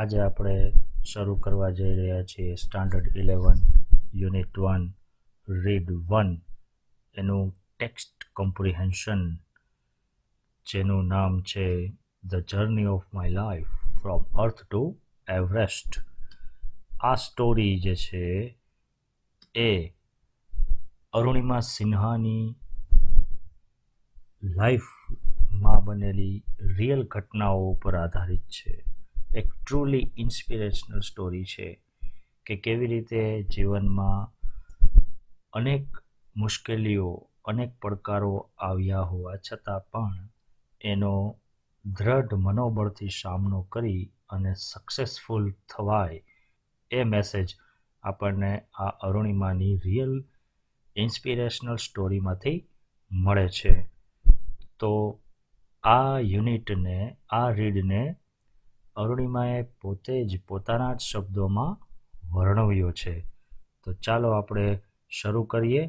આજે આપણે શરૂ કરવા જઈ રહ્યા છીએ standard eleven unit one read one એનું ટેક્સ્ટ કોમ્પ્રિહેન્શન જેનું નામ છે the journey of my life from earth to Everest આ સ્ટોરી જે છે એ અરુણિમા સિન્હાની લાઈફમાં બનેલી રિયલ ઘટનાઓ ઉપર આધારિત છે એક ટ્રુલી ઇન્સ્પિરેશનલ સ્ટોરી છે કે કેવી રીતે જીવનમાં અનેક મુશ્કેલીઓ અનેક પડકારો આવ્યા હોવા છતાં પણ એનો દ્રઢ મનોબળથી સામનો કરી અને સક્સેસફુલ થવાય એ મેસેજ આપણને આ અરુણિમાની રિયલ ઇન્સ્પિરેશનલ સ્ટોરીમાંથી મળે છે તો આ યુનિટને આ રીડને અરુણિમાએ પોતે જ પોતાના જ શબ્દોમાં વર્ણવ્યો છે તો ચાલો આપણે શરૂ કરીએ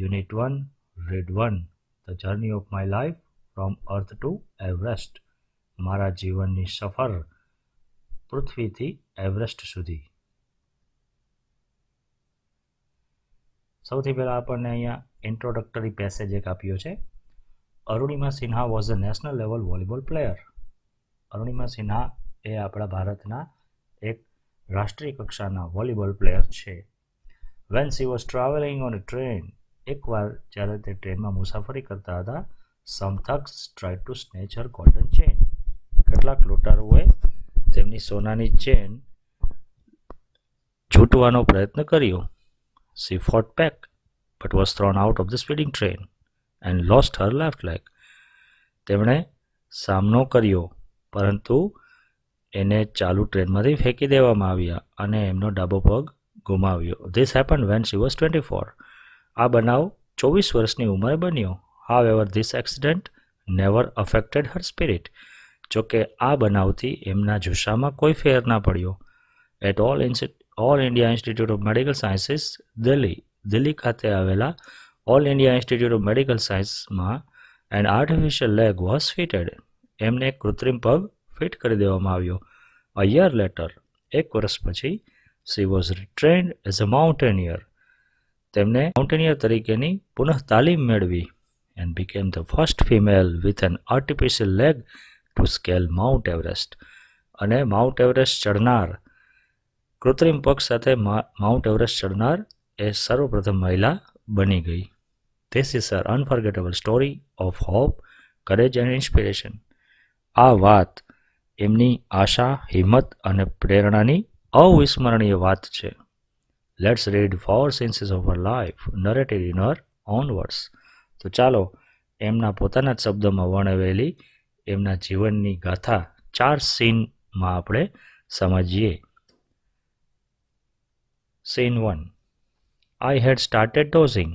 unit one read one the journey of my life from earth to Everest મારા જીવનની સફર પૃથ્વીથી એવરેસ્ટ સુધી સૌથી પહેલાં આપણને અહીંયા ઇન્ટ્રોડક્ટરી પેસેજ એક આપ્યો છે Arunima Sinha was a national level volleyball player Arunima Sinha એ આપણા ભારતના એક રાષ્ટ્રીય કક્ષાના વોલીબોલ પ્લેયર છે when she was travelling on train એકવાર જ્યારે તે ટ્રેનમાં મુસાફરી કરતા હતા some thugs try to snatch her cotton chain કેટલાક લૂંટારુઓએ તેમની સોનાની ચેન છૂટવાનો પ્રયત્ન કર્યો she fought back but was thrown out of the speeding train and lost her left leg તેમણે સામનો કર્યો પરંતુ એને ચાલુ ટ્રેનમાંથી ફેંકી દેવામાં આવ્યા અને એમનો ડાબો પગ ગુમાવ્યો this happen when she was twenty four આ બનાવ ચોવીસ વર્ષની ઉંમરે બન્યો however this accident never affected her spirit જોકે આ બનાવથી એમના જુસ્સામાં કોઈ ફેર ના પડ્યો at all All India Institute of Medical Sciences Delhi Delhi ખાતે આવેલા All India Institute of Medical સાયન્સમાં and artificial leg was fitted એમને એક કૃત્રિમ પગ ફિટ કરી દેવામાં આવ્યો અ યર લેટર એક વર્ષ પછી she was trained as a mountaineer તેમને માઉન્ટેનિયર તરીકેની પુનઃ તાલીમ મેળવી and became the first female with an artificial leg to scale Mount Everest અને માઉન્ટ એવરેસ્ટ ચડનાર કૃત્રિમ પગ સાથે માઉન્ટ એવરેસ્ટ ચડનાર એ સર્વપ્રથમ મહિલા બની ગઈ this is her unforgettable story of hope courage and inspiration આ વાત એમની આશા હિંમત અને પ્રેરણાની અવિસ્મરણીય વાત છે let's read four scenes of her life narrated in her own words તો ચાલો એમના પોતાના જ શબ્દોમાં વર્ણવેલી એમના જીવનની ગાથા ચાર સીનમાં આપણે સમજીએ scene one I had started dozing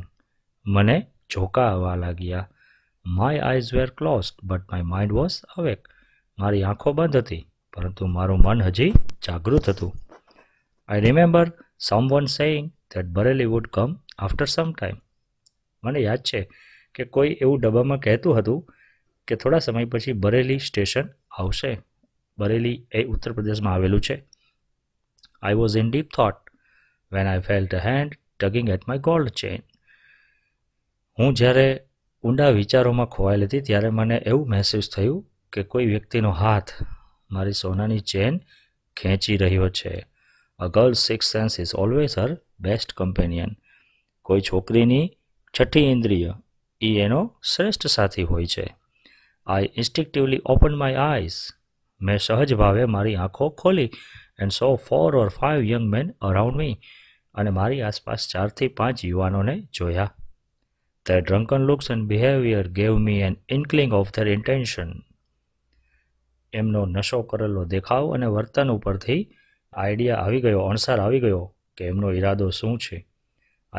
મને આવવા લાગ્યા my eyes were close but my mind was awake મારી આંખો બંધ હતી પરંતુ મારું મન હજી જાગૃત હતું I remember someone saying that Bareilly would come after some time મને યાદ છે કે કોઈ એવું ડબ્બામાં કહેતું હતું કે થોડા સમય પછી બરેલી સ્ટેશન આવશે બરેલી એ ઉત્તર પ્રદેશમાં આવેલું છે I was in deep thought when I felt hand tugging at my gold chain હું જ્યારે ઊંડા વિચારોમાં ખોવાયેલી હતી ત્યારે મને એવું મહેસૂસ થયું કે કોઈ વ્યક્તિનો હાથ મારી સોનાની ચેન ખેંચી રહ્યો છે a girl six sense is always her best companion કોઈ છોકરીની છઠ્ઠી ઇન્દ્રિય એ એનો શ્રેષ્ઠ સાથી હોય છે I instinctively open my eyes મેં સહજ ભાવે મારી આંખો ખોલી and saw four or five young men around me અને મારી આસપાસ ચારથી પાંચ યુવાનોને જોયા Their drunken looks and behavior gave me an inkling of their intention. એમનો નશો કરેલો દેખાવ અને વર્તન ઉપરથી આઈડિયા આવી ગયો અણસાર આવી ગયો કે એમનો ઈરાદો શું છે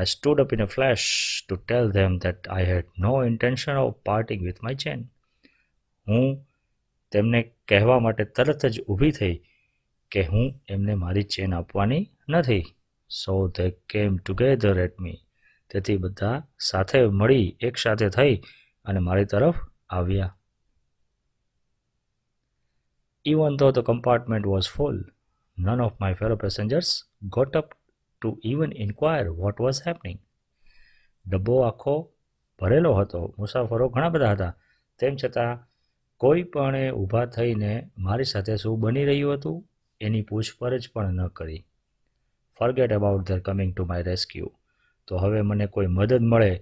I stood up in a flash to tell them that I had no intention of parting with my chain. હું તેમને કહેવા માટે તરત જ ઊભી થઈ કે હું એમને મારી ચેન આપવાની નથી so they came together at me તેથી બધા સાથે મળી એક સાથે થઈ અને મારી તરફ આવ્યા Even though the compartment was full none of my fellow passengers got up to even inquire what was happening ડબ્બો આખો ભરેલો હતો મુસાફરો ઘણા બધા હતા તેમ છતાં કોઈ પણ ઊભા થઈને મારી સાથે શું બની રહ્યું હતું એની પૂછપરછ પણ ન કરી forget about their coming to my rescue તો હવે મને કોઈ મદદ મળે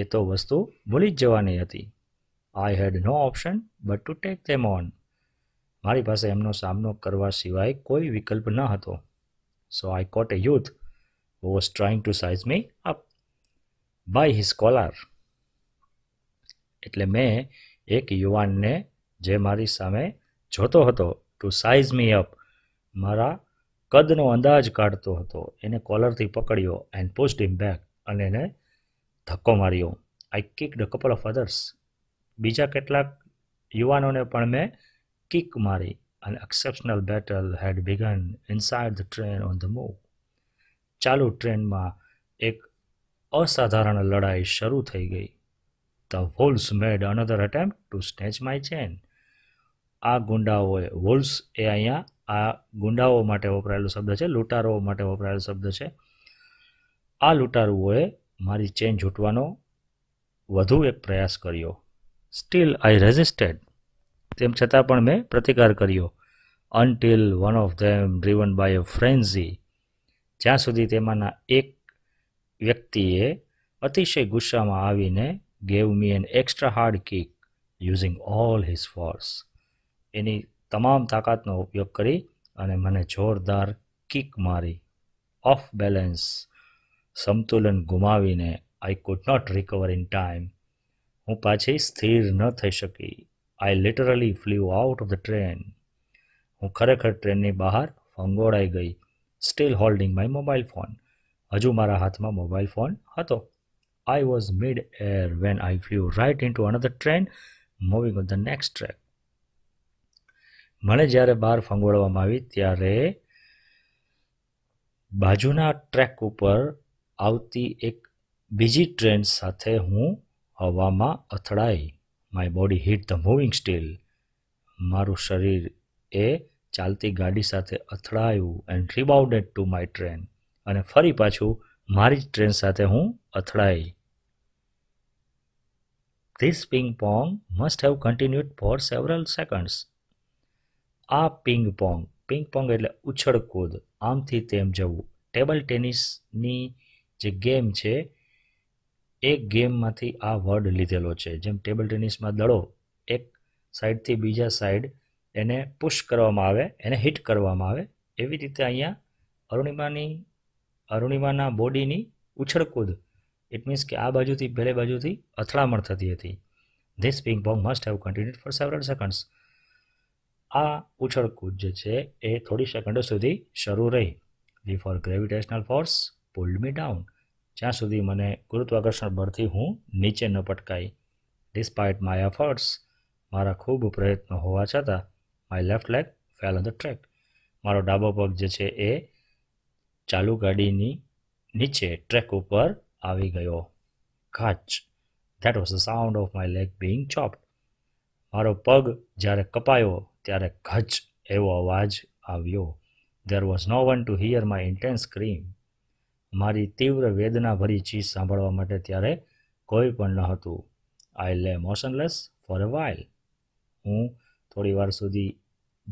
એ તો વસ્તુ ભૂલી જ જવાની હતી I had no option but to take them on મારી પાસે એમનો સામનો કરવા સિવાય કોઈ વિકલ્પ ન હતો so I caught a youth who was trying to seize me up by his collar એટલે મેં એક યુવાનને જે મારી સામે જોતો હતો ટુ સાઇઝ મી અપ મારા કદનો અંદાજ કાઢતો હતો એને કોલરથી પકડ્યો એન્ડ પોસ્ટ હિમ બેક અને એને ધક્કો માર્યો I kick the couple of others બીજા કેટલાક યુવાનોને પણ મેં કિક મારી અને exceptional battle had begun inside the train on the move ચાલુ ટ્રેનમાં એક અસાધારણ લડાઈ શરૂ થઈ ગઈ the walls made another attempt to snatch my chain આ ગુંડાઓએ વોલ્સ એ અહીંયા આ ગુંડાઓ માટે વપરાયેલો શબ્દ છે લૂંટારો માટે વપરાયેલો શબ્દ છે આ લૂંટારુઓએ મારી ચેન ઝૂંટવાનો વધુ એક પ્રયાસ કર્યો સ્ટીલ આઈ રેઝિસ્ટેડ તેમ છતાં પણ મેં પ્રતિકાર કર્યો until one of them driven by a frenzy જ્યાં સુધી તેમાંના એક વ્યક્તિએ અતિશય ગુસ્સામાં આવીને gave me an extra hard kick using all his force એની તમામ તાકાતનો ઉપયોગ કરી અને મને જોરદાર કિક મારી ઓફ બેલેન્સ સમતુલન ગુમાવીને I could not recover in time હું પાછી સ્થિર ન થઈ શકી I literally flew out of the train હું ખરેખર ટ્રેનની બહાર ફંગોળાઈ ગઈ steel holding my mobile phone હજુ મારા હાથમાં મોબાઈલ ફોન હતો I was mid air when I flew right into another train moving on the next track મને જ્યારે બહાર ફંગોળવામાં આવી ત્યારે બાજુના ટ્રેક ઉપર આવતી એક બીજી ટ્રેન સાથે હું હવામાં અથડાઈ my body hit the moving steel મારું શરીર એ ચાલતી ગાડી સાથે અથડાયું and rebounded to my train અને ફરી પાછું મારી જ ટ્રેન સાથે હું અથડાઈ this ping pong must have continued for several seconds આ પિંગ પોંગ પિંગ પોંગ એટલે ઉછળકૂદ આમથી તેમ જવું ટેબલ ટેનિસની જે ગેમ છે એ ગેમમાંથી આ વર્ડ લીધેલો છે જેમ ટેબલ ટેનિસમાં દડો એક સાઈડથી બીજા સાઈડ એને પુશ કરવામાં આવે એને હિટ કરવામાં આવે એવી રીતે અહીંયા અરુણિમાની અરુણિમાના બોડીની ઉછળકૂદ ઇટ મીન્સ કે આ બાજુથી પહેલે બાજુથી અથડામણ થતી હતી this ping pong must have continued for several seconds આ ઉછળકૂદ જે છે એ થોડી સેકન્ડો સુધી શરૂ રહી before gravitational force pulled me down જ્યાં સુધી મને ગુરુત્વાકર્ષણ બળથી હું નીચે ન પટકાઈ ડિસ્પાઇટ માય એફર્ટ્સ મારા ખૂબ પ્રયત્નો હોવા છતાં my left leg fell on the track મારો ડાબો પગ જે છે એ ચાલુ ગાડીની નીચે ટ્રેક ઉપર આવી ગયો કાચ that was the sound of my leg being chopped મારો પગ જ્યારે કપાયો ત્યારે ઘચ એવો અવાજ આવ્યો there was no one to hear my intense scream મારી તીવ્ર વેદનાભરી ચીસ સાંભળવા માટે ત્યારે કોઈ પણ ન હતું આઈ લે મોશનલેસ ફોર અ વાઇલ હું થોડી વાર સુધી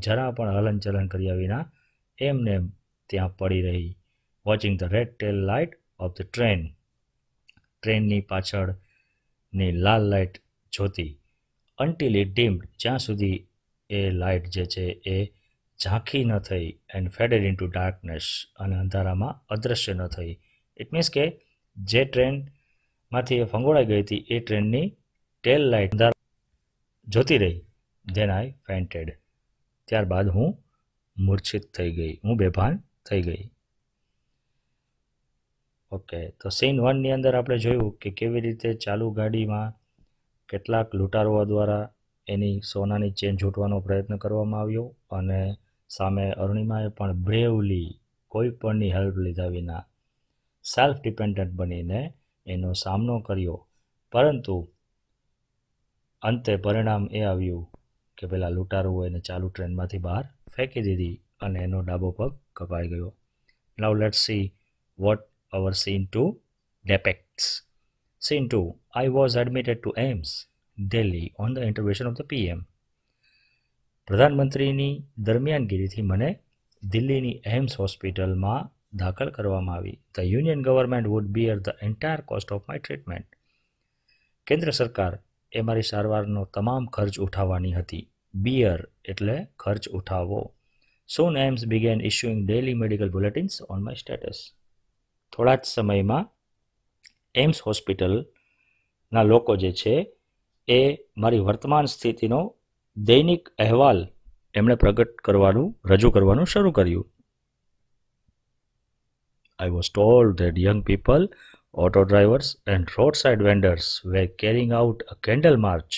જરા પણ હલનચલન કર્યા વિના એમને ત્યાં પડી રહી watching the red tail light of the train ટ્રેનની પાછળની લાલ લાઇટ જોતી અન્ટિલ ઇટ ડીમ્ડ જ્યાં સુધી એ લાઇટ જે છે એ ઝાંખી ન થઈ and faded into darkness અને અંધારામાં અદૃશ્ય ન થઈ ઇટ મીન્સ કે જે ટ્રેનમાંથી એ ફંગોળાઈ ગઈ હતી એ ટ્રેનની ટેલ લાઇટ અંધારા જોતી રહી ધેન આઈ ફેન્ટેડ ત્યારબાદ હું મૂર્છિત થઈ ગઈ હું બેભાન થઈ ગઈ ઓકે તો સીન વનની અંદર આપણે જોયું કે કેવી રીતે ચાલુ ગાડીમાં કેટલાક લૂંટારુઓ દ્વારા એની સોનાની ચેન ઝૂંટવાનો પ્રયત્ન કરવામાં આવ્યો અને સામે અરુણિમાએ પણ બ્રેવલી કોઈ પણની હેલ્પ લીધા વિના સેલ્ફ ડિપેન્ડન્ટ બનીને એનો સામનો કર્યો પરંતુ અંતે પરિણામ એ આવ્યું કે પેલા લૂંટારુઓ એને ચાલુ ટ્રેનમાંથી બહાર ફેંકી દીધી અને એનો ડાબો પગ કપાઈ ગયો now let see what our scene two depicts scene two I was admitted to AIIMS Delhi on the intervention of the PM પ્રધાનમંત્રીની દરમિયાનગીરીથી મને દિલ્હીની એમ્સ હોસ્પિટલમાં દાખલ કરવામાં આવી the union government would bear the entire cost of my treatment કેન્દ્ર સરકાર એ મારી સારવારનો તમામ ખર્ચ ઉઠાવવાની હતી બિયર એટલે ખર્ચ ઉઠાવવો soon AIIMS began issuing daily medical bulletins on my status થોડા જ સમયમાં એમ્સ હોસ્પિટલના લોકો જે છે એ મારી વર્તમાન સ્થિતિનો દૈનિક અહેવાલ એમણે પ્રગટ કરવાનું રજૂ કરવાનું શરૂ કર્યું I was told that young people auto drivers and road roadside vendors were carrying out a candle march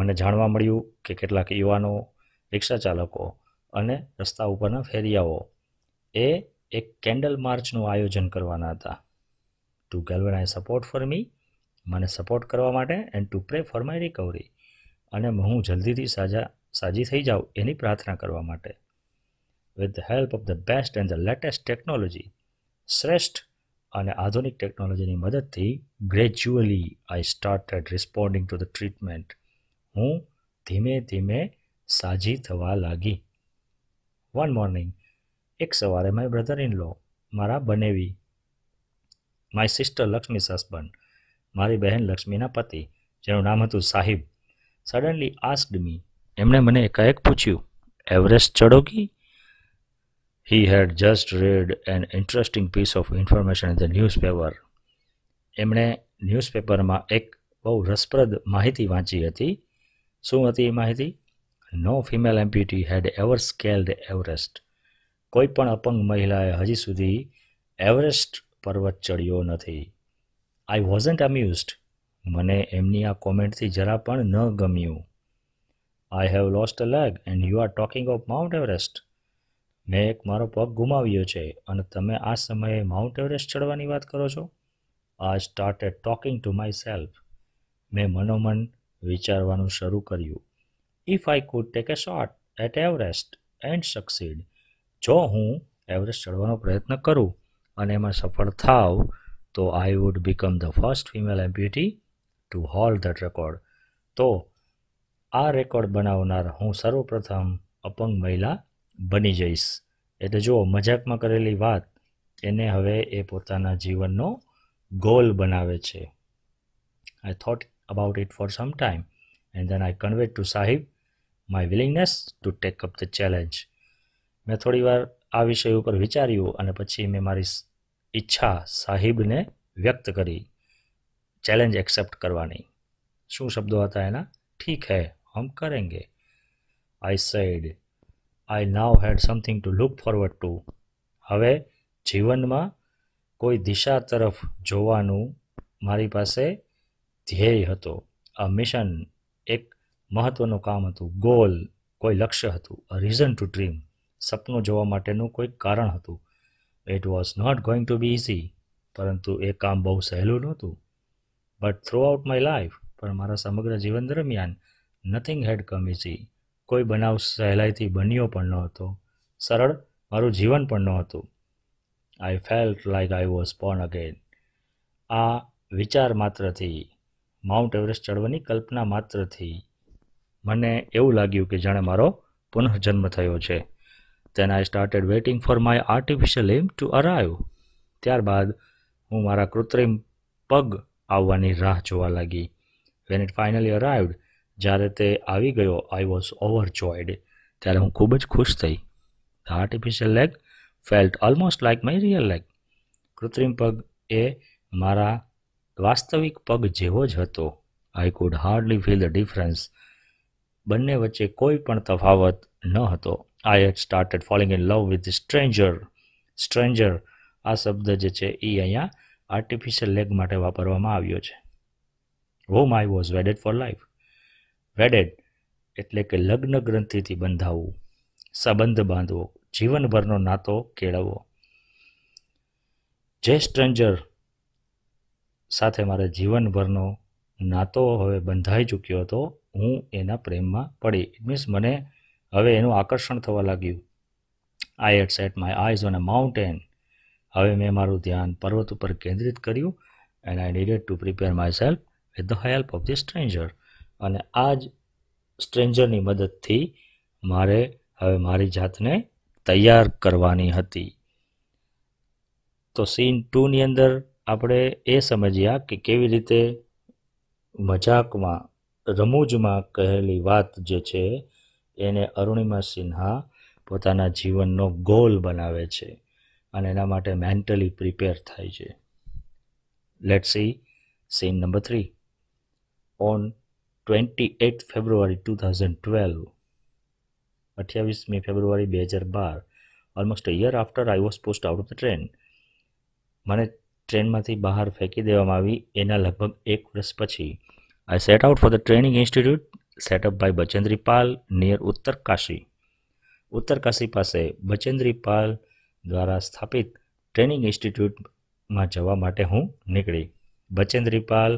મને જાણવા મળ્યું કે કેટલાક યુવાનો રિક્ષા ચાલકો અને રસ્તા ઉપરના ફેરિયાઓ એ એક કેન્ડલ માર્ચનું આયોજન કરવાના હતા to I support for me મને સપોર્ટ કરવા માટે and to pray for my recovery અને હું જલ્દીથી સાજા સાજી થઈ જાઉં એની પ્રાર્થના કરવા માટે with help of the best and the latest technology શ્રેષ્ઠ અને આધુનિક ટેકનોલોજીની મદદથી gradually I started responding to the treatment હું ધીમે ધીમે સાજી થવા લાગી વન મોર્નિંગ એક સવારે માય બ્રધર ઇન લો મારા બનેવી માય સિસ્ટર લક્ષ્મી હસબન્ડ મારી બહેન લક્ષ્મીના પતિ જેનું નામ હતું સાહિબ સડનલી આસ્ડ મી એમણે મને એકાએક પૂછ્યું એવરેસ્ટ ચડો કી he had just read an interesting piece of information in the newspaper એમણે ન્યૂઝપેપરમાં એક બહુ રસપ્રદ માહિતી વાંચી હતી શું હતી એ માહિતી no female amputee had ever scaled Everest કોઈ પણ અપંગ મહિલાએ હજી સુધી એવરેસ્ટ પર્વત ચડ્યો નથી આઈ વોઝન્ટ અમ્યુઝડ મને એમની આ કોમેન્ટથી જરા પણ ન ગમ્યું I have lost a leg and you are talking of Mount Everest મેં એક મારો પગ ગુમાવ્યો છે અને તમે આ સમયે માઉન્ટ એવરેસ્ટ ચડવાની વાત કરો છો I started talking to myself મેં મનોમન વિચારવાનું શરૂ કર્યું if I could take a shot at Everest and succeed જો હું એવરેસ્ટ ચડવાનો પ્રયત્ન કરું અને એમાં સફળ થાવ તો I would become the first female amputee to hold the record તો આ રેકોર્ડ બનાવનાર હું સર્વપ્રથમ અપંગ મહિલા બની જઈશ એટલે જો મજાકમાં કરેલી વાત એને હવે એ પોતાના જીવનનો ગોલ બનાવે છે I thought about it for some time and then I convey to Sahib my willingness to take up the challenge મેં થોડી વાર આ વિષય ઉપર વિચાર્યું અને પછી મેં મારી ઈચ્છા સાહિબને વ્યક્ત કરી ચેલેન્જ એક્સેપ્ટ કરવાની શું શબ્દો હતા એના ઠીક હે હમ કરેંગે I said I now had something to look forward to હવે જીવનમાં કોઈ દિશા તરફ જોવાનું મારી પાસે ધ્યેય હતો અ મિશન એક મહત્ત્વનું કામ હતું ગોલ કોઈ લક્ષ્ય હતું અ રીઝન ટુ ડ્રીમ સપનું જોવા માટેનું કોઈ કારણ હતું it was not going to be easy પરંતુ એ કામ બહુ સહેલું નહોતું but throughout my life પણ મારા સમગ્ર જીવન દરમિયાન નથિંગ હેડ કમ ઇઝી કોઈ બનાવ સહેલાઈથી બન્યો પણ ન હતો સરળ મારું જીવન પણ ન હતું I felt like I was born again આ વિચાર માત્રથી માઉન્ટ એવરેસ્ટ ચડવાની કલ્પના માત્રથી મને એવું લાગ્યું કે જાણે મારો પુનઃજન્મ થયો છે then I started waiting for my artificial am to arrive ત્યારબાદ હું મારા કૃત્રિમ પગ આવવાની રાહ જોવા લાગી વેન ઇટ ફાઇનલી અરાઇવડ જ્યારે તે આવી ગયો આઈ વોઝ ઓવરજોયડ ત્યારે હું ખૂબ જ ખુશ થઈ the artificial leg felt almost like my real leg કૃત્રિમ પગ એ મારા વાસ્તવિક પગ જેવો જ હતો I could hardly feel the difference બંને વચ્ચે કોઈ પણ તફાવત ન હતો I had started falling in love with stranger stranger આ શબ્દ જે છે એ અહીંયા આર્ટિફિશિયલ લેગ માટે વાપરવામાં આવ્યો છે home I was wedded for life wedded એટલે કે લગ્ન ગ્રંથિથી બંધાવવું સંબંધ બાંધવો જીવનભરનો નાતો કેળવવો જે સ્ટ્રેન્જર સાથે મારે જીવનભરનો નાતો હવે બંધાઈ ચૂક્યો હતો હું એના પ્રેમમાં પડી ઇટ મીન્સ મને હવે એનું આકર્ષણ થવા લાગ્યું I had set my eyes on a mountain હવે મેં મારું ધ્યાન પર્વત ઉપર કેન્દ્રિત કર્યું and I needed to prepare myself with the help of the stranger અને આ જ સ્ટ્રેન્જરની મદદથી મારે હવે મારી જાતને તૈયાર કરવાની હતી તો સીન ટુની અંદર આપણે એ સમજ્યા કે કેવી રીતે મજાકમાં રમૂજમાં કહેલી વાત જે છે એને અરુણિમા સિન્હા પોતાના જીવનનો ગોલ બનાવે છે અને એના માટે મેન્ટલી પ્રિપેર થાય છે let see scene number three on twenty eight February two thousand twelve અઠ્યાવીસમી ફેબ્રુઆરી બે હજાર બાર almost a year after I was pushed out of the train મને ટ્રેનમાંથી બહાર ફેંકી દેવામાં આવી એના લગભગ એક વર્ષ પછી I set out for the training institute set up by Bachendri Pal near Uttarkashi Uttarkashi પાસે બચેન્દ્રી પાલ દ્વારા સ્થાપિત ટ્રેનિંગ ઇન્સ્ટિટ્યૂટમાં જવા માટે હું નીકળી બચેન્દ્રીપાલ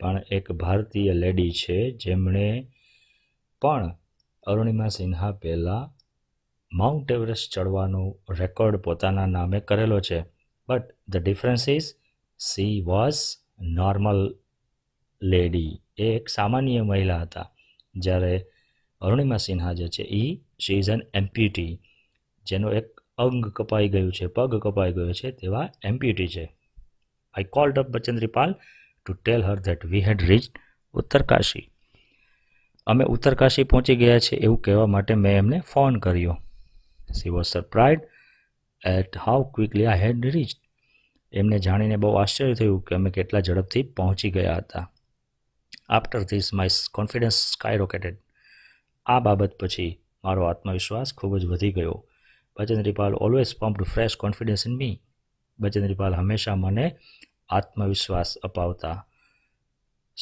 પણ એક ભારતીય લેડી છે જેમણે પણ અરુણિમા સિન્હા પહેલાં માઉન્ટ એવરેસ્ટ ચડવાનો રેકોર્ડ પોતાના નામે કરેલો છે but the difference is she was normal lady એ એક સામાન્ય મહિલા હતા જ્યારે અરુણિમા સિન્હા જે છે એ શી ઇઝ એન એમ્પ્યુટી જેનો એક અંગ કપાઈ ગયું છે પગ કપાઈ ગયો છે તેવા એમ્પ્યુટી છે I called up Bachendri Pal to tell her that we had reach Uttarkashi અમે ઉત્તરકાશી પહોંચી ગયા છે એવું કહેવા માટે મેં એમને ફોન કર્યો she was surprised at how quickly I had rich એમને જાણીને બહુ આશ્ચર્ય થયું કે અમે કેટલા ઝડપથી પહોંચી ગયા હતા after this my confidence skyrocketed આ બાબત પછી મારો આત્મવિશ્વાસ ખૂબ જ વધી ગયો Bachendri Pal always pumped fresh confidence in me Bachendri Pal હંમેશા મને આત્મવિશ્વાસ અપાવતા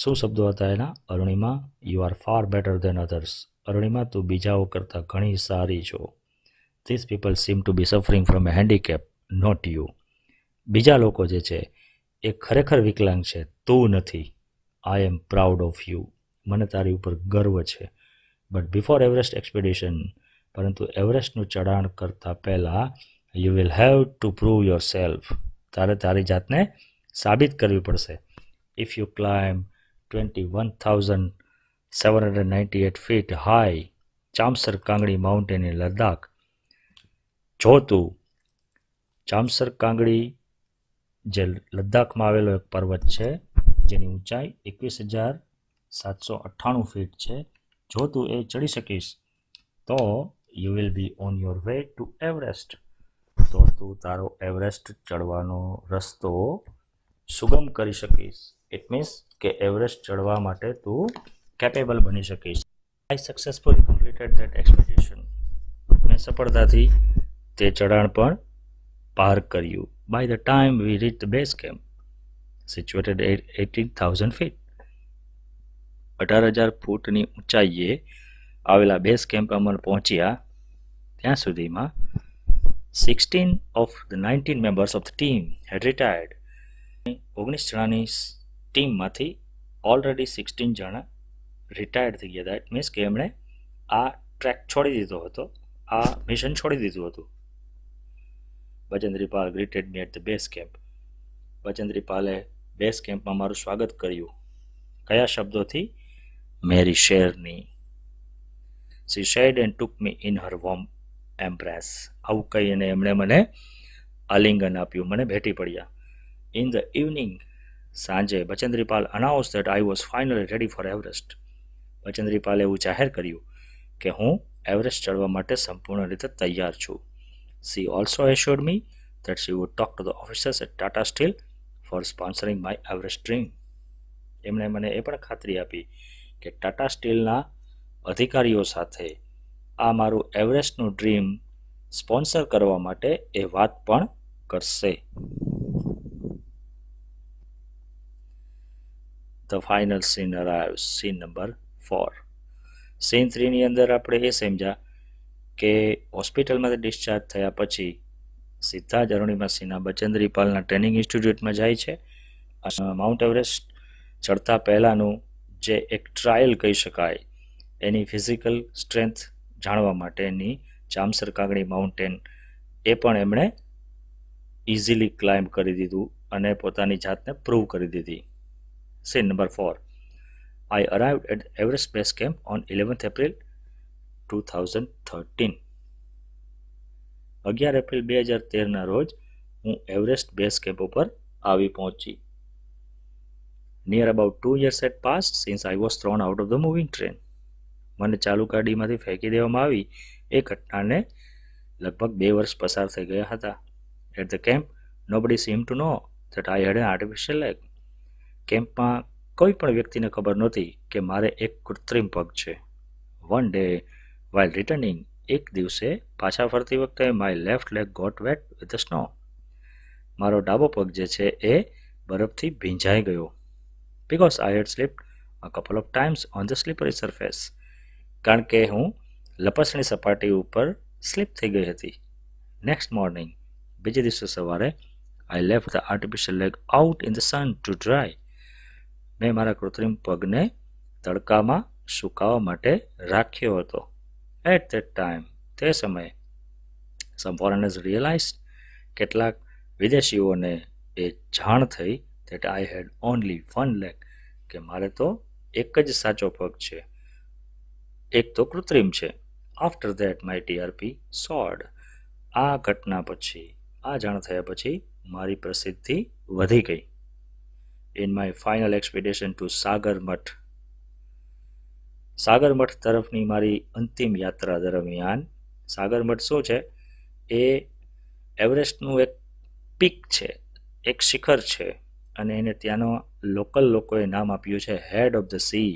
શું શબ્દો હતા એના Arunima you are far better than others Arunima તું બીજાઓ કરતાં ઘણી સારી છો this people seem to be suffering from a handicap not you બીજા લોકો જે છે એ ખરેખર વિકલાંગ છે તું નથી I am proud of you મને તારી ઉપર ગર્વ છે બટ બિફોર એવરેસ્ટ એક્સપેડિશન પરંતુ એવરેસ્ટનું ચઢાણ કરતાં પહેલાં you will have to prove yourself તારે તારી જાતને સાબિત કરવી પડશે if you climb twenty one thousand seven hundred ninety eight feet high Chamser Kangri mountain in Ladakh જો તું ચામસર કાંગડી જે લદ્દાખમાં આવેલો એક પર્વત છે જેની ઊંચાઈ એકવીસ હજાર સાતસો અઠ્ઠાણું ફીટ છે જો તું એ ચડી શકીશ તો you will be on your way to Everest તો તું તારો એવરેસ્ટ ચડવાનો રસ્તો સુગમ કરી શકીશ ઇટ મીન્સ કે એવરેસ્ટ ચડવા માટે તું કેપેબલ બની શકીશ I successfully completed that expectation મેં સફળતાથી તે ચઢાણ પણ પાર કર્યું by the time we reach the base camp situated eighteen thousand feet અઢાર હજાર ફૂટની ઊંચાઈએ આવેલા બેઝ કેમ્પ અમર પહોંચ્યા ત્યાં સુધીમાં sixteen of the nineteen members of the team had retired ઓગણીસ જણાની ટીમમાંથી ઓલરેડી સિક્સટીન જણા રિટાયર્ડ થઈ ગયા એટ મીન્સ કે એમણે આ ટ્રેક છોડી દીધો હતો આ મિશન છોડી દીધું હતું Bachendri Pal greeted me at the base camp Bachendri base કેમ્પમાં મારું સ્વાગત કર્યું કયા શબ્દોથી મેરી શેરની she said and took me in her warm embrace આવું કહીને એમણે મને આલિંગન આપ્યું મને ભેટી પડ્યા ઇન ધ ઇવનિંગ સાંજે Bachendri Pal announce that I was finally ready for Everest બચેન્દ્રીપાલે એવું જાહેર કર્યું કે હું એવરેસ્ટ ચડવા માટે સંપૂર્ણ રીતે તૈયાર છું she also assure me that she would talk to the officers at Tata Steel for sponsoring my Everest dream. એમણે મને એ પણ ખાતરી આપી કે ટાટા સ્ટીલના અધિકારીઓ સાથે આ મારું એવરેસ્ટનું ડ્રીમ સ્પોન્સર કરવા માટે એ વાત પણ કરશે the final scene arrive scene number four scene થ્રીની અંદર આપણે એ સમજ્યા કે હોસ્પિટલમાંથી ડિસ્ચાર્જ થયા પછી સીધા જ અરુણિમા સિંહા બચેન્દ્રી પાલના ટ્રેનિંગ ઇન્સ્ટિટ્યૂટમાં જાય છે માઉન્ટ એવરેસ્ટ ચડતા પહેલાંનું જે એક ટ્રાયલ કહી શકાય એની ફિઝિકલ સ્ટ્રેન્થ જાણવા માટેની જામસર કાગડી માઉન્ટેન એ પણ એમણે ઇઝીલી ક્લાઇમ્બ કરી દીધું અને પોતાની જાતને પ્રૂવ કરી દીધી scene number four I arrive at Everest base camp on eleventh April two thousand thirteen અગિયાર એપ્રિલ બે હજાર તેરના રોજ હું એવરેસ્ટ બેઝ કેમ્પ ઉપર આવી પહોંચી near about two years had pass since I was thrown out of the moving train મને ચાલુ ગાડીમાંથી ફેંકી દેવામાં આવી એ ઘટનાને લગભગ બે વર્ષ પસાર થઈ ગયા હતા at the camp nobody seem to know that I had an artificial leg કેમ્પમાં કોઈ પણ વ્યક્તિને ખબર નહોતી કે મારે એક કૃત્રિમ પગ છે વન ડે વાઇલ રિટર્નિંગ એક દિવસે પાછા ફરતી વખતે my left leg got wet with snow મારો ડાબો પગ જે છે એ બરફથી ભીંજાઈ ગયો because I had slip a couple of times on the slippery surface કારણ કે હું લપસણી સપાટી ઉપર સ્લીપ થઈ ગઈ હતી નેક્સ્ટ મોર્નિંગ બીજે દિવસે સવારે I left the artificial leg out in the sun to dry મેં મારા કૃત્રિમ પગને તડકામાં સુકાવા માટે રાખ્યો હતો એટ ધેટ ટાઈમ તે સમયે સમ ફોરેનર્સ રિયલાઇઝ કેટલાક વિદેશીઓને એ જાણ થઈ that I had only one leg કે મારે તો એક જ સાચો પગ છે એક તો કૃત્રિમ છે આફ્ટર ધેટ માય ટીઆરપી સોડ આ ઘટના પછી આ જાણ થયા પછી મારી પ્રસિદ્ધિ વધી ગઈ in my final expedition to Sagarmatha સાગર તરફની મારી અંતિમ યાત્રા દરમિયાન સાગર મઠ શું છે એ એવરેસ્ટનું એક પીક છે એક શિખર છે અને એને ત્યાંનો લોકલ લોકોએ નામ આપ્યું છે હેડ ઓફ ધ સી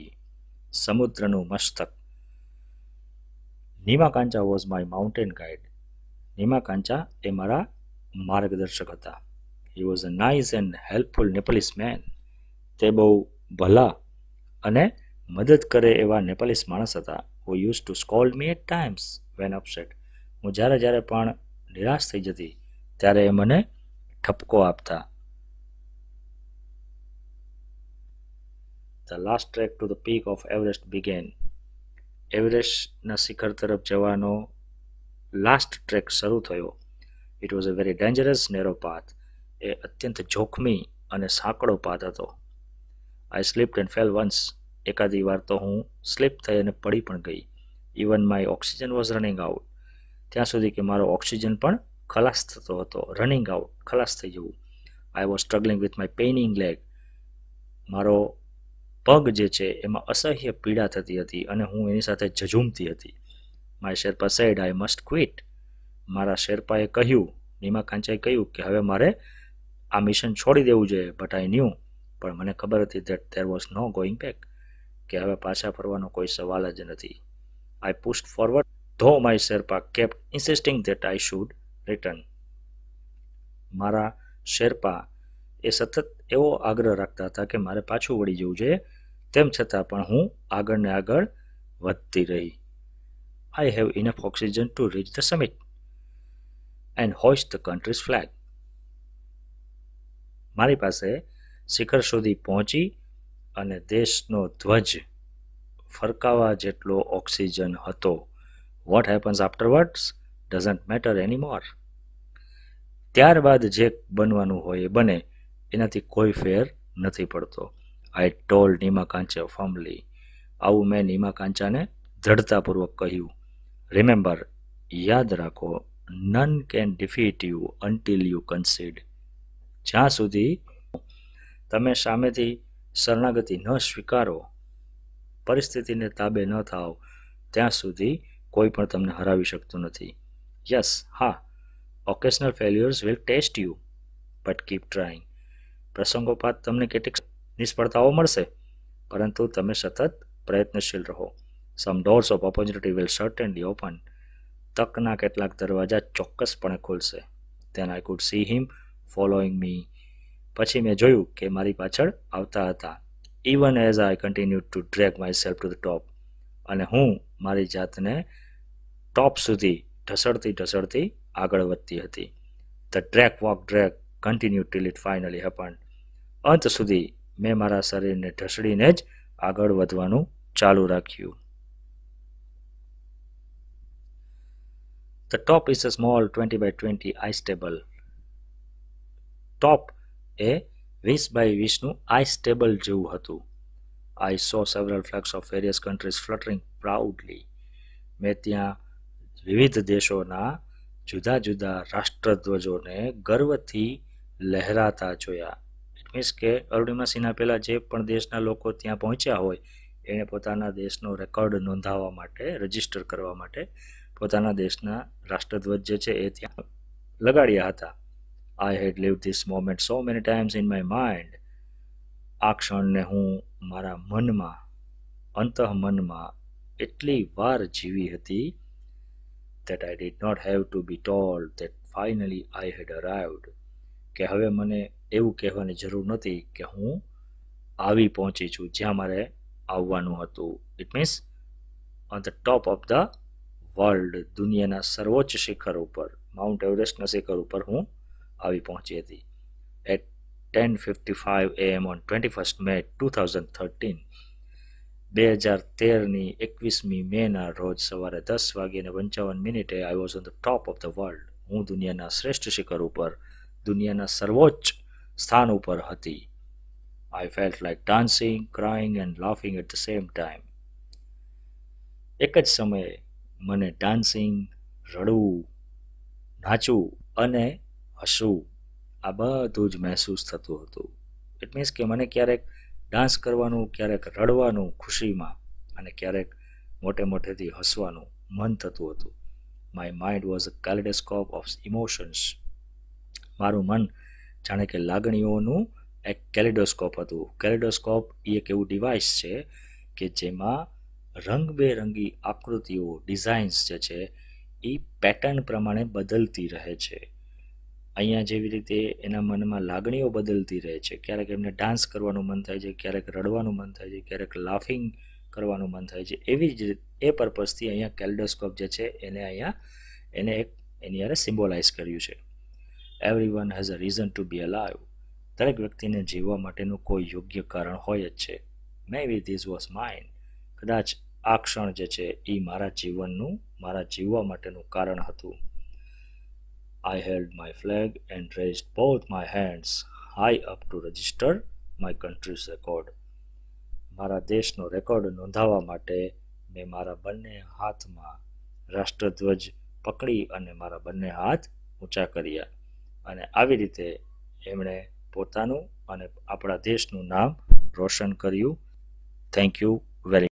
સમુદ્રનું મસ્તક Nima Kancha was my mountain guide Nima Kancha એ મારા માર્ગદર્શક હતા he was a nice and helpful Nepalese man તે બહુ ભલા અને મદદ કરે એવા નેપાલીસ માણસ હતા who use to scold me at times when upset હું જ્યારે જ્યારે પણ નિરાશ થઈ જતી ત્યારે એ મને ઠપકો આપતા the last track to the peak of Everest began એવરેસ્ટના શિખર તરફ જવાનો લાસ્ટ ટ્રેક શરૂ થયો it was a very dangerous narrow path એ અત્યંત જોખમી અને સાંકડો પાથ હતો I slip and fell once એકાદી વાર તો હું સ્લીપ થઈ અને પડી પણ ગઈ even my oxygen was running out ત્યાં સુધી કે મારો ઓક્સિજન પણ ખલાસ થતો હતો રનિંગ આઉટ ખલાસ થઈ જવું I was struggling with my paining leg મારો પગ જે છે એમાં અસહ્ય પીડા થતી હતી અને હું એની સાથે ઝઝૂમતી હતી my Sherpa said I must quit મારા શેરપાએ કહ્યું નિમા કાંચાએ કહ્યું કે હવે મારે આ મિશન છોડી દેવું જોઈએ બટ આઈ ન્યૂ પણ મને ખબર હતી that there was no going back કે હવે પાછા ફરવાનો કોઈ સવાલ જ નથી I pushed forward though my Sherpa kept insisting that I should return મારા શેરપા એ સતત એવો આગ્રહ રાખતા હતા કે મારે પાછું વળી જવું જોઈએ તેમ છતાં પણ હું આગળ ને આગળ વધતી રહી I have enough oxygen to reach the summit and hoist the country's flag મારી પાસે શિખર સુધી પહોંચી અને દેશનો ધ્વજ ફરકાવા જેટલો ઓક્સિજન હતો what happens afterwards doesn't matter any more ત્યારબાદ જે બનવાનું હોય એ બને એનાથી કોઈ ફેર નથી પડતો આઈ ટોલ નીમા ફર્મલી આવું મેં નિમાકાંચાને કાંચાને દ્રઢતાપૂર્વક કહ્યું રિમેમ્બર યાદ રાખો none can defeat you until you concede જ્યાં સુધી તમે સામેથી શરણાગતિ ન સ્વીકારો પરિસ્થિતિને તાબે ન થાવ ત્યાં સુધી કોઈ પણ તમને હરાવી શકતું નથી યસ હા occasional failures will test you but keep trying પ્રસંગોપાત તમને કેટલીક નિષ્ફળતાઓ મળશે પરંતુ તમે સતત પ્રયત્નશીલ રહો some doors of opportunity will certainly open તકના કેટલાક દરવાજા ચોક્કસપણે ખુલશે then I could see him following me પછી મેં જોયું કે મારી પાછળ આવતા હતા even as I continue to drag myself to the top અને હું મારી જાતને ટોપ સુધી ઢસડતી ઢસડતી આગળ વધતી હતી the track walk drag continue till it finally happen અંત સુધી મેં મારા શરીરને ઢસડીને જ આગળ વધવાનું ચાલુ રાખ્યું the top is a small twenty by twenty ice table top એ વીસ બાય વીસનું આઈસ ટેબલ જેવું હતું I saw several flags of various countries fluttering proudly મેં ત્યાં વિવિધ દેશોના જુદા જુદા રાષ્ટ્રધ્વજોને ગર્વથી લહેરાતા જોયા મીન્સ કે અરુણિમા સિન્હા પહેલાં જે પણ દેશના લોકો ત્યાં પહોંચ્યા હોય એણે પોતાના દેશનો રેકોર્ડ નોંધાવવા માટે રજીસ્ટર કરવા માટે પોતાના દેશના રાષ્ટ્રધ્વજ જે છે એ ત્યાં લગાડ્યા હતા I had live this moment so many times in my mind આ ક્ષણને હું મારા મનમાં અંતઃ મનમાં એટલી વાર જીવી હતી that I did not have to be told that finally I had arrived. કે હવે મને એવું કહેવાની જરૂર નથી કે હું આવી પહોંચી છું જ્યાં મારે આવવાનું હતું it means on the top of the world દુનિયાના સર્વોચ્ચ શિખર ઉપર માઉન્ટ એવરેસ્ટના શિખર ઉપર હું આવી પહોંચી હતી at ten fifty five AM on twenty first May two thousand thirteen બે હજાર તેરની એકવીસમી મેના રોજ સવારે દસ વાગ્યાને પંચાવન મિનિટે I was on the top of the world હું દુનિયાના શ્રેષ્ઠ શિખર ઉપર દુનિયાના સર્વોચ્ચ સ્થાન ઉપર હતી I felt like dancing crying and laughing at the same time એક જ સમયે મને ડાન્સિંગ રડવું નાચવું અને હસવું આ બધું જ મહેસૂસ થતું હતું ઇટ મીન્સ કે મને ક્યારેક ડાન્સ કરવાનું ક્યારેક રડવાનું ખુશીમાં અને ક્યારેક મોટે મોટેથી હસવાનું મન થતું હતું my mind was a kaleidoscope of emotions મારું મન જાણે કે લાગણીઓનું એક કેલિડોસ્કોપ હતું કેલિડોસ્કોપ એ એક એવું ડિવાઇસ છે કે જેમાં રંગબેરંગી આકૃતિઓ ડિઝાઇન્સ જે છે એ પેટર્ન પ્રમાણે બદલતી રહે છે અહીંયા જેવી રીતે એના મનમાં લાગણીઓ બદલતી રહે છે ક્યારેક એમને ડાન્સ કરવાનું મન થાય છે ક્યારેક રડવાનું મન થાય છે ક્યારેક લાફિંગ કરવાનું મન થાય છે એવી જ એ પર્પઝથી અહીંયા કેલ્ડોસ્કોપ જે છે એને અહીંયા એને એક એની યારે સિમ્બોલાઇઝ કર્યું છે everyone has a reason to be alive દરેક વ્યક્તિને જીવવા માટેનું કોઈ યોગ્ય કારણ હોય જ છે maybe these was mind કદાચ આ ક્ષણ જે છે એ મારા જીવનનું મારા જીવવા માટેનું કારણ હતું I held my flag and raised both my hands high up to register my country's record મારા દેશનો રેકોર્ડ નોંધાવવા માટે મેં મારા બંને હાથમાં રાષ્ટ્રધ્વજ પકડી અને મારા બંને હાથ ઊંચા કર્યા અને આવી રીતે એમણે પોતાનું અને આપણા દેશનું નામ રોશન કર્યું થેન્ક યુ વેરી